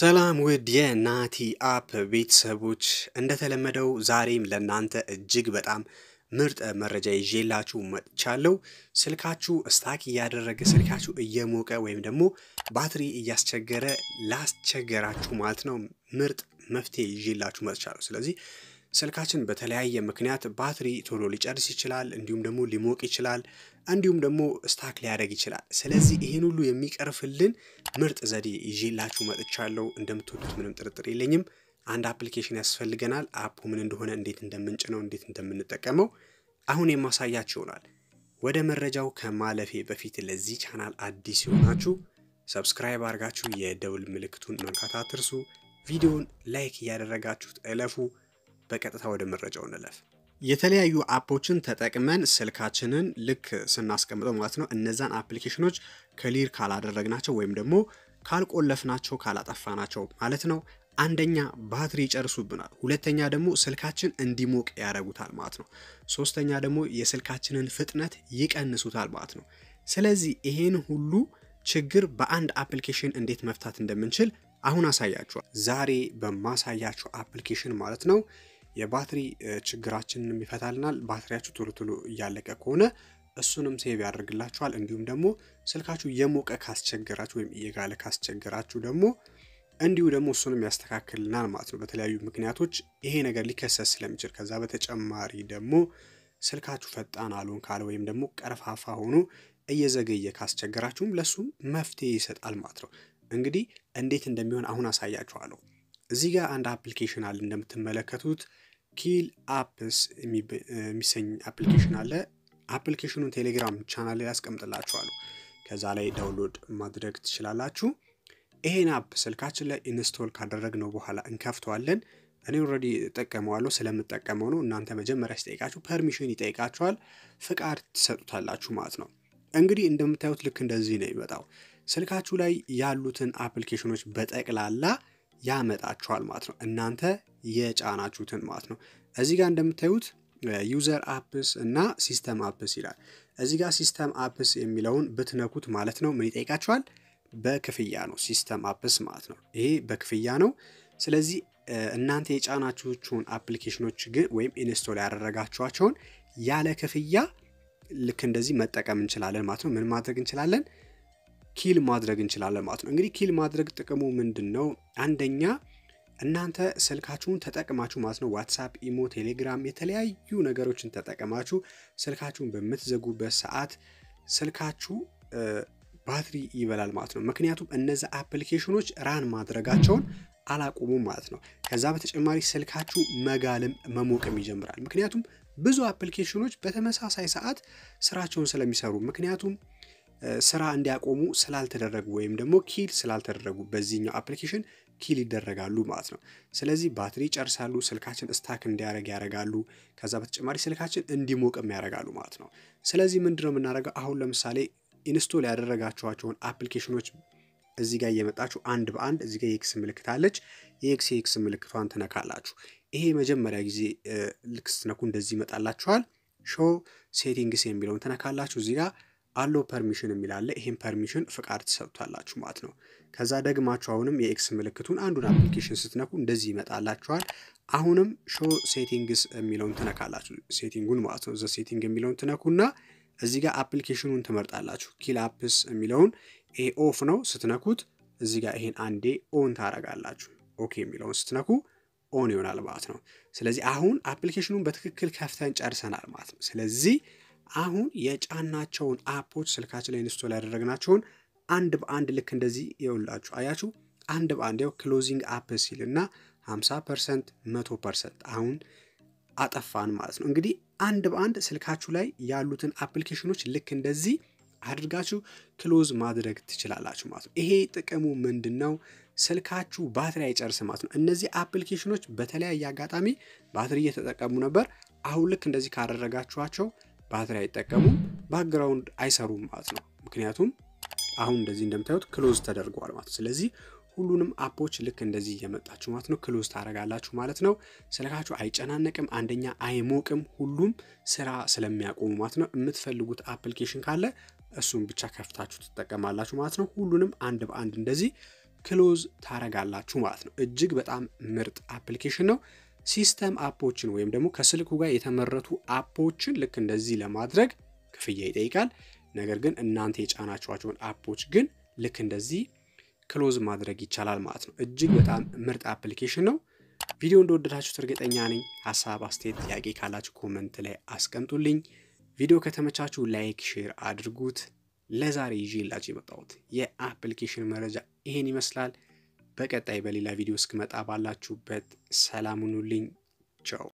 ሰላም ውድ የናቲ አፕ ቤተሰቦች እንደተለመደው ዛሬም ለእናንተ እጅግ በጣም ምርጥ መረጃ ይዤላችሁ መጥቻለሁ። ስልካችሁ ስታክ እያደረገ ስልካችሁ እየሞቀ ወይም ደግሞ ባትሪ እያስቸገረ ላስቸገራችሁ ማለት ነው ምርጥ መፍትሄ ይዤላችሁ መጥቻለሁ። ስለዚህ ስልካችን በተለያየ ምክንያት ባትሪ ቶሎ ሊጨርስ ይችላል፣ እንዲሁም ደግሞ ሊሞቅ ይችላል፣ እንዲሁም ደግሞ ስታክ ሊያደግ ይችላል። ስለዚህ ይህን ሁሉ የሚቀርፍልን ምርጥ ዘዴ ይዤላችሁ መጥቻለሁ። እንደምትወዱት ምንም ጥርጥር የለኝም። አንድ አፕሊኬሽን ያስፈልገናል። አፑ ምን እንደሆነ፣ እንዴት እንደምንጭነው፣ እንዴት እንደምንጠቀመው አሁን የማሳያችሁ ይሆናል። ወደ መረጃው ከማለፌ በፊት ለዚህ ቻናል አዲስ የሆናችሁ ሰብስክራይብ አድርጋችሁ የደውል ምልክቱን መንካት አትርሱ። ቪዲዮን ላይክ እያደረጋችሁት እለፉ። በቀጥታ ወደ መረጃው እንለፍ። የተለያዩ አፖችን ተጠቅመን ስልካችንን ልክ ስናስቀምጠው ማለት ነው እነዛን አፕሊኬሽኖች ክሊር ካላደረግናቸው ወይም ደግሞ ካልቆለፍናቸው ካላጠፋናቸው ማለት ነው አንደኛ ባትሪ ይጨርሱብናል፣ ሁለተኛ ደግሞ ስልካችን እንዲሞቅ ያደርጉታል ማለት ነው፣ ሶስተኛ ደግሞ የስልካችንን ፍጥነት ይቀንሱታል ማለት ነው። ስለዚህ ይሄን ሁሉ ችግር በአንድ አፕሊኬሽን እንዴት መፍታት እንደምንችል አሁን አሳያችኋል። ዛሬ በማሳያችሁ አፕሊኬሽን ማለት ነው የባትሪ ችግራችንን ይፈታልናል። ባትሪያችሁ ቶሎ ቶሎ እያለቀ ከሆነ እሱንም ሴቭ ያደርግላችኋል። እንዲሁም ደግሞ ስልካችሁ የሞቀ ካስቸገራችሁ ወይም እየጋለ ካስቸገራችሁ ደግሞ እንዲሁ ደግሞ እሱንም ያስተካክልናል ማለት ነው። በተለያዩ ምክንያቶች ይሄ ነገር ሊከሰት ስለሚችል ከዛ በተጨማሪ ደግሞ ስልካችሁ ፈጣን አሉን ካለ ወይም ደግሞ ቀርፋፋ ሆኖ እየዘገየ ካስቸገራችሁም ለእሱም መፍትሄ ይሰጣል ማለት ነው። እንግዲህ እንዴት እንደሚሆን አሁን አሳያችኋለሁ። እዚህ ጋር አንድ አፕሊኬሽን አለ እንደምትመለከቱት ኪል አፕስ የሚሰኝ አፕሊኬሽን አለ። አፕሊኬሽኑን ቴሌግራም ቻናል ላይ ያስቀምጥላችኋለሁ። ከዛ ላይ ዳውንሎድ ማድረግ ትችላላችሁ። ይሄን አፕ ስልካችን ላይ ኢንስቶል ካደረግነው በኋላ እንከፍተዋለን። እኔ ኦልሬዲ እጠቀመዋለሁ ስለምጠቀመው ነው። እናንተ መጀመሪያ ሲጠይቃችሁ ፐርሚሽን ይጠይቃችኋል። ፍቃድ ትሰጡታላችሁ ማለት ነው። እንግዲህ እንደምታዩት ልክ እንደዚህ ነው ይመጣው። ስልካችሁ ላይ ያሉትን አፕሊኬሽኖች በጠቅላላ ያመጣችኋል ማለት ነው። እናንተ የጫናችሁትን ማለት ነው። እዚህ ጋር እንደምታዩት ዩዘር አፕስ እና ሲስተም አፕስ ይላል። እዚህ ጋር ሲስተም አፕስ የሚለውን ብትነኩት ማለት ነው ምን ይጠይቃችኋል? በክፍያ ነው። ሲስተም አፕስ ማለት ነው። ይሄ በክፍያ ነው። ስለዚህ እናንተ የጫናችሁን አፕሊኬሽኖች ግን ወይም ኢንስቶል ያደረጋችኋቸውን ያለ ክፍያ ልክ እንደዚህ መጠቀም እንችላለን ማለት ነው። ምን ማድረግ እንችላለን? ኪል ማድረግ እንችላለን ማለት ነው። እንግዲህ ኪል ማድረግ ጥቅሙ ምንድን ነው? አንደኛ እናንተ ስልካችሁን ተጠቅማችሁ ማለት ነው ዋትሳፕ፣ ኢሞ፣ ቴሌግራም የተለያዩ ነገሮችን ተጠቅማችሁ ስልካችሁን በምትዘጉበት ሰዓት ስልካችሁ ባትሪ ይበላል ማለት ነው። ምክንያቱም እነዚ አፕሊኬሽኖች ራን ማድረጋቸውን አላቆሙም ማለት ነው። ከዛ በተጨማሪ ስልካችሁ መጋልም መሞቅም ይጀምራል። ምክንያቱም ብዙ አፕሊኬሽኖች በተመሳሳይ ሰዓት ስራቸውን ስለሚሰሩ ምክንያቱም ስራ እንዲያቆሙ ስላልተደረጉ ወይም ደግሞ ኪል ስላልተደረጉ በዚህኛው አፕሊኬሽን ኪል ይደረጋሉ ማለት ነው። ስለዚህ ባትሪ ጨርሳሉ፣ ስልካችን ስታክ እንዲያደረግ ያደረጋሉ ከዛ በተጨማሪ ስልካችን እንዲሞቅም ያደረጋሉ ማለት ነው። ስለዚህ ምንድነው የምናደርገው? አሁን ለምሳሌ ኢንስቶል ያደረጋችኋቸውን አፕሊኬሽኖች እዚህ ጋር እየመጣችሁ አንድ በአንድ እዚህ ጋር የኤክስ ምልክት አለች። የኤክስ የኤክስ ምልክቷን ትነካላችሁ። ይሄ መጀመሪያ ጊዜ ልክ ስትነኩ እንደዚህ ይመጣላችኋል። ሾ ሴቲንግስ የሚለውን ትነካላችሁ እዚህ ጋር አለው ፐርሚሽን የሚላለ ይሄን ፐርሚሽን ፍቃድ ትሰጥቷላችሁ ማለት ነው። ከዛ ደግማችሁ አሁንም የኤክስ ምልክቱን አንዱን አፕሊኬሽን ስትነኩ እንደዚህ ይመጣላችኋል። አሁንም ሾ ሴቲንግስ የሚለውን ትነካላችሁ። ሴቲንጉን ማለት ነው። እዛ ሴቲንግ የሚለውን ትነኩና እዚህ ጋር አፕሊኬሽኑን ትመርጣላችሁ። ኪል አፕስ የሚለውን ይሄ ኦፍ ነው ስትነኩት፣ እዚህ ጋር ይሄን አንዴ ኦን ታረጋላችሁ። ኦኬ የሚለውን ስትነኩ ኦን ይሆናል ማለት ነው። ስለዚህ አሁን አፕሊኬሽኑን በትክክል ከፍተን ጨርሰናል ማለት ነው። ስለዚህ አሁን የጫናቸውን አፖች ስልካችን ላይ ኢንስቶል ያደረግናቸውን አንድ በአንድ ልክ እንደዚህ ይውላችሁ አያችሁ። አንድ በአንድ ያው ክሎዚንግ አፕ ሲል እና 50 ፐርሰንት፣ 100 ፐርሰንት አሁን አጠፋን ማለት ነው። እንግዲህ አንድ በአንድ ስልካችሁ ላይ ያሉትን አፕሊኬሽኖች ልክ እንደዚህ አድርጋችሁ ክሎዝ ማድረግ ትችላላችሁ ማለት ነው። ይሄ ጥቅሙ ምንድን ነው? ስልካችሁ ባትሪ አይጨርስም ማለት ነው። እነዚህ አፕሊኬሽኖች በተለያየ አጋጣሚ ባትሪ እየተጠቀሙ ነበር። አሁን ልክ እንደዚህ ካደረጋችኋቸው ባትሪ አይጠቀሙም፣ ባክግራውንድ አይሰሩም ማለት ነው። ምክንያቱም አሁን እንደዚህ እንደምታዩት ክሎዝ ተደርገዋል ማለት ነው። ስለዚህ ሁሉንም አፖች ልክ እንደዚህ እየመጣችሁ ማለት ነው ክሎዝ ታደርጋላችሁ ማለት ነው። ስልካችሁ አይጨናነቅም፣ አንደኛ አይሞቅም፣ ሁሉም ስራ ስለሚያቆሙ ማለት ነው። የምትፈልጉት አፕሊኬሽን ካለ እሱን ብቻ ከፍታችሁ ትጠቀማላችሁ ማለት ነው። ሁሉንም አንድ በአንድ እንደዚህ ክሎዝ ታደርጋላችሁ ማለት ነው። እጅግ በጣም ምርጥ አፕሊኬሽን ነው። ሲስተም አፖችን ወይም ደግሞ ከስልኩ ጋር የተመረቱ አፖችን ልክ እንደዚህ ለማድረግ ክፍያ ይጠይቃል። ነገር ግን እናንተ የጫናችኋቸውን አፖች ግን ልክ እንደዚህ ክሎዝ ማድረግ ይቻላል ማለት ነው። እጅግ በጣም ምርጥ አፕሊኬሽን ነው። ቪዲዮ እንደወደዳችሁት እርግጠኛ ነኝ። ሀሳብ፣ አስተያየት፣ ጥያቄ ካላችሁ ኮመንት ላይ አስቀምጡልኝ። ቪዲዮ ከተመቻችሁ ላይክ፣ ሼር አድርጉት። ለዛሬ ይዤላችሁ የመጣሁት የአፕሊኬሽን መረጃ ይሄን ይመስላል። በቀጣይ በሌላ ቪዲዮ እስክመጣ ባላችሁበት ሰላም ሁኑልኝ። ቻው